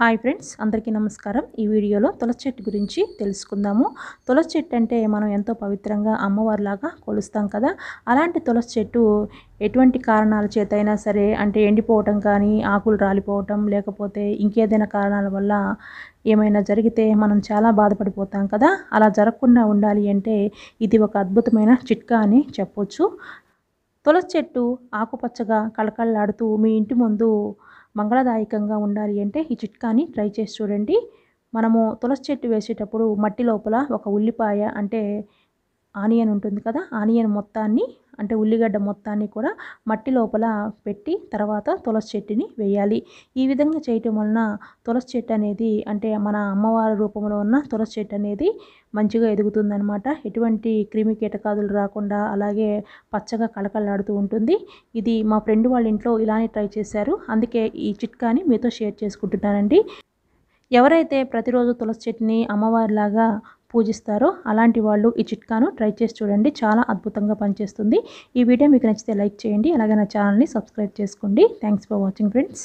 hi friends అందరికీ నమస్కారం ఈ వీడియోలో తులసి చెట్టు గురించి తెలుసుకుందాము తులసి చెట్టు అంటే మనం ఎంతో పవిత్రంగా అమ్మవారిలాగా కొలుస్తాం కదా అలాంటి తులసి చెట్టు ఎటువంటి కారణాల చేత అయినా సరే అంటే ఎండిపోవటం కానీ ఆకులు రాలిపోవటం లేకపోతే ఇంకేదైనా కారణాల వల్ల ఏమైనా జరిగితే మనం చాలా బాధపడిపోతాం కదా అలా జరగకుండా ఉండాలి అంటే ఇది ఒక అద్భుతమైన చిట్కా అని చెప్పొచ్చు తులసి చెట్టు ఆకుపచ్చగా కళకళలాడుతూ మీ ఇంటి ముందు మంగళదాయకంగా ఉండాలి అంటే ఈ చిట్కాని ట్రై చేసి చూడండి మనము తులసి చెట్టు వేసేటప్పుడు మట్టి లోపల ఒక ఉల్లిపాయ అంటే ఆనియన్ ఉంటుంది కదా ఆనియన్ మొత్తాన్ని అంటే ఉల్లిగడ్డ మొత్తాన్ని కూడా మట్టి లోపల పెట్టి తర్వాత తులసి చెట్టుని వేయాలి ఈ విధంగా చేయటం వలన తులసి చెట్టు అనేది అంటే మన అమ్మవారి రూపంలో ఉన్న తులసి చెట్టు అనేది మంచిగా ఎదుగుతుందనమాట ఎటువంటి క్రిమి కీటకాదులు రాకుండా అలాగే పచ్చగా కళకళలాడుతూ ఉంటుంది ఇది మా ఫ్రెండ్ వాళ్ళ ఇంట్లో ఇలానే ట్రై చేశారు అందుకే ఈ చిట్కాని మీతో షేర్ చేసుకుంటున్నానండి ఎవరైతే ప్రతిరోజు తులసి చెట్టుని అమ్మవారిలాగా పూజిస్తారో అలాంటి వాళ్ళు ఈ చిట్కాను ట్రై చేసి చూడండి చాలా అద్భుతంగా పనిచేస్తుంది ఈ వీడియో మీకు నచ్చితే లైక్ చేయండి అలాగే నా ఛానల్ని సబ్స్క్రైబ్ చేసుకోండి థ్యాంక్స్ ఫర్ వాచింగ్ ఫ్రెండ్స్